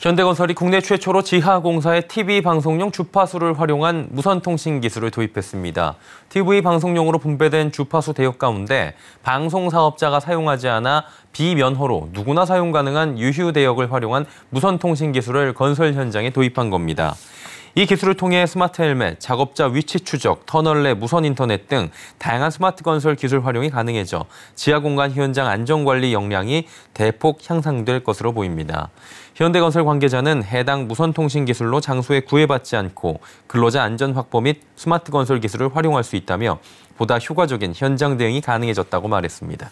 현대건설이 국내 최초로 지하공사의 TV 방송용 주파수를 활용한 무선통신 기술을 도입했습니다. TV 방송용으로 분배된 주파수 대역 가운데 방송사업자가 사용하지 않아 비면허로 누구나 사용 가능한 유휴 대역을 활용한 무선통신 기술을 건설 현장에 도입한 겁니다. 이 기술을 통해 스마트 헬멧, 작업자 위치 추적, 터널 내 무선 인터넷 등 다양한 스마트 건설 기술 활용이 가능해져 지하 공간 현장 안전 관리 역량이 대폭 향상될 것으로 보입니다. 현대건설 관계자는 해당 무선 통신 기술로 장소에 구애받지 않고 근로자 안전 확보 및 스마트 건설 기술을 활용할 수 있다며 보다 효과적인 현장 대응이 가능해졌다고 말했습니다.